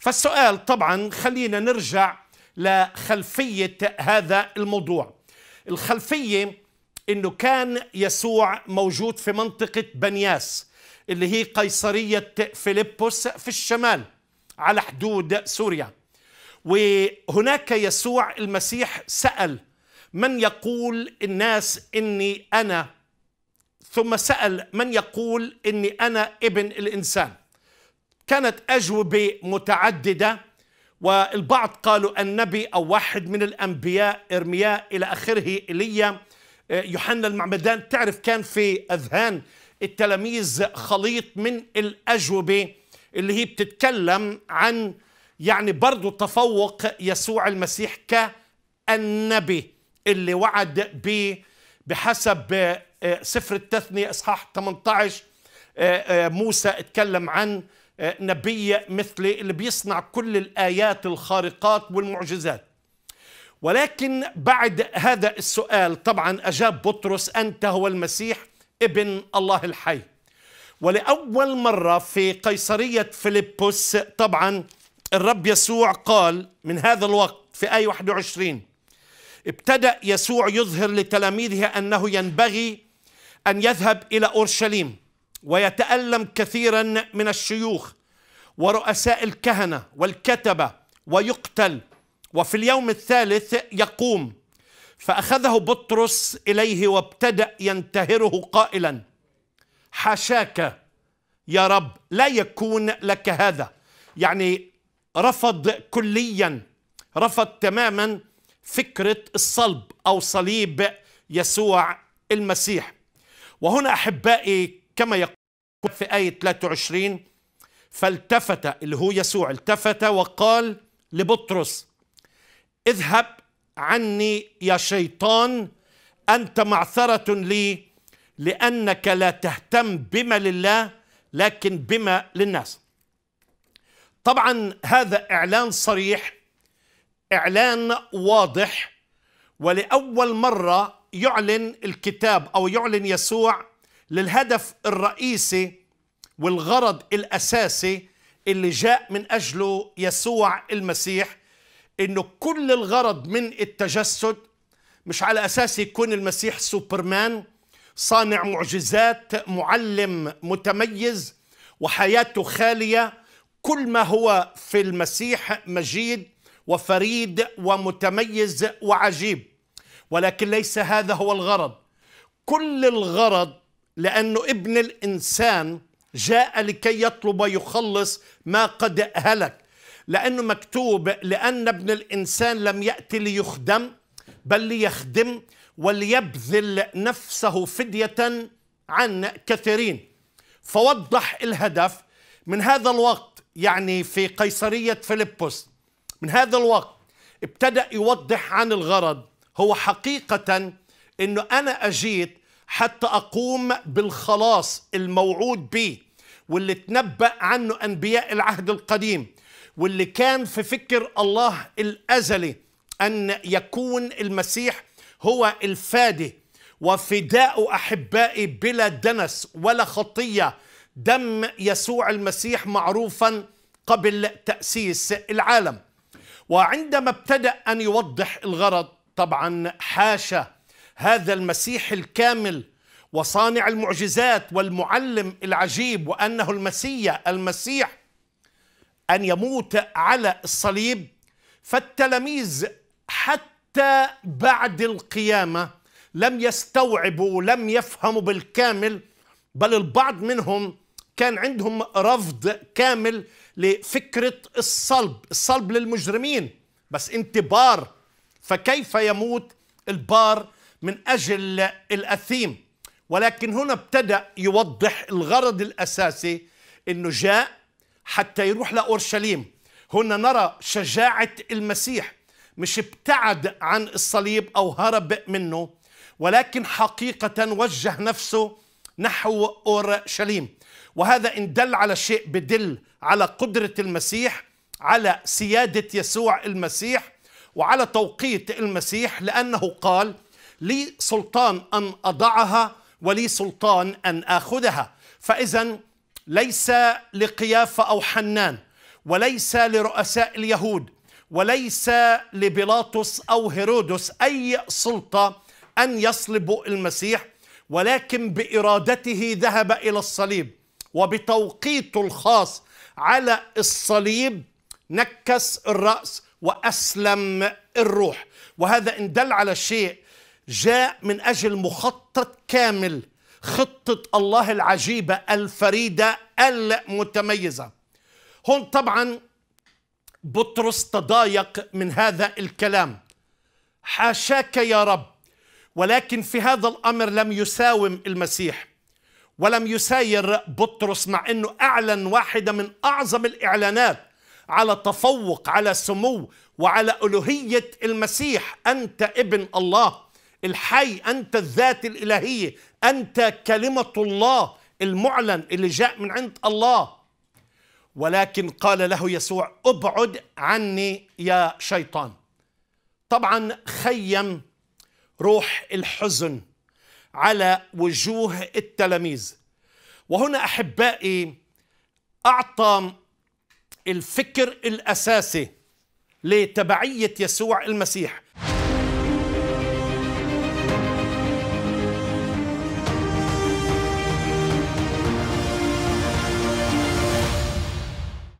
فالسؤال طبعا خلينا نرجع لخلفية هذا الموضوع الخلفية أنه كان يسوع موجود في منطقة بنياس اللي هي قيصرية فيلبس في الشمال على حدود سوريا وهناك يسوع المسيح سأل من يقول الناس إني أنا ثم سأل من يقول إني أنا ابن الإنسان كانت أجوبة متعددة والبعض قالوا النبي أو واحد من الأنبياء إرمياء إلى آخره إيليا آه، يوحنا المعمدان تعرف كان في أذهان التلاميذ خليط من الأجوبة اللي هي بتتكلم عن يعني برضو تفوق يسوع المسيح كالنبي اللي وعد به بحسب آه، آه، سفر التثنية إصحاح 18 موسى اتكلم عن نبي مثل اللي بيصنع كل الآيات الخارقات والمعجزات ولكن بعد هذا السؤال طبعا أجاب بطرس أنت هو المسيح ابن الله الحي ولأول مرة في قيصرية فيلبس طبعا الرب يسوع قال من هذا الوقت في آية 21 ابتدأ يسوع يظهر لتلاميذه أنه ينبغي أن يذهب إلى أورشليم ويتألم كثيرا من الشيوخ ورؤساء الكهنة والكتبة ويقتل وفي اليوم الثالث يقوم فأخذه بطرس إليه وابتدأ ينتهره قائلا حاشاك يا رب لا يكون لك هذا يعني رفض كليا رفض تماما فكرة الصلب أو صليب يسوع المسيح وهنا أحبائي كما يقول في آية 23 فالتفت اللي هو يسوع التفت وقال لبطرس اذهب عني يا شيطان أنت معثرة لي لأنك لا تهتم بما لله لكن بما للناس طبعا هذا إعلان صريح إعلان واضح ولأول مرة يعلن الكتاب أو يعلن يسوع للهدف الرئيسي والغرض الأساسي اللي جاء من أجله يسوع المسيح إنه كل الغرض من التجسد مش على أساس يكون المسيح سوبرمان صانع معجزات معلم متميز وحياته خالية كل ما هو في المسيح مجيد وفريد ومتميز وعجيب ولكن ليس هذا هو الغرض كل الغرض لأنه ابن الإنسان جاء لكي يطلب ويخلص ما قد هلك لأنه مكتوب لأن ابن الإنسان لم يأتي ليخدم بل ليخدم وليبذل نفسه فدية عن كثيرين فوضح الهدف من هذا الوقت يعني في قيصرية فيلبس من هذا الوقت ابتدأ يوضح عن الغرض هو حقيقة أنه أنا أجيت حتى أقوم بالخلاص الموعود به واللي تنبأ عنه أنبياء العهد القديم واللي كان في فكر الله الأزلي أن يكون المسيح هو الفادي وفداء أحبائي بلا دنس ولا خطية دم يسوع المسيح معروفا قبل تأسيس العالم وعندما ابتدأ أن يوضح الغرض طبعا حاشا هذا المسيح الكامل وصانع المعجزات والمعلم العجيب وانه المسيا المسيح ان يموت على الصليب فالتلاميذ حتى بعد القيامه لم يستوعبوا لم يفهموا بالكامل بل البعض منهم كان عندهم رفض كامل لفكره الصلب الصلب للمجرمين بس انت بار فكيف يموت البار من أجل الأثيم ولكن هنا ابتدأ يوضح الغرض الأساسي أنه جاء حتى يروح لأورشليم هنا نرى شجاعة المسيح مش ابتعد عن الصليب أو هرب منه ولكن حقيقة وجه نفسه نحو أورشليم وهذا إن دل على شيء بدل على قدرة المسيح على سيادة يسوع المسيح وعلى توقيت المسيح لأنه قال لي سلطان أن أضعها ولي سلطان أن آخذها فإذا ليس لقيافة أو حنان وليس لرؤساء اليهود وليس لبيلاطس أو هيرودس أي سلطة أن يصلبوا المسيح ولكن بإرادته ذهب إلى الصليب وبتوقيته الخاص على الصليب نكس الرأس وأسلم الروح وهذا إن دل على شيء جاء من أجل مخطط كامل خطة الله العجيبة الفريدة المتميزة هون طبعا بطرس تضايق من هذا الكلام حاشاك يا رب ولكن في هذا الأمر لم يساوم المسيح ولم يساير بطرس مع أنه أعلن واحدة من أعظم الإعلانات على تفوق على سمو وعلى ألوهية المسيح أنت ابن الله الحي أنت الذات الإلهية أنت كلمة الله المعلن اللي جاء من عند الله ولكن قال له يسوع ابعد عني يا شيطان طبعا خيم روح الحزن على وجوه التلاميذ وهنا احبائي اعطى الفكر الاساسي لتبعيه يسوع المسيح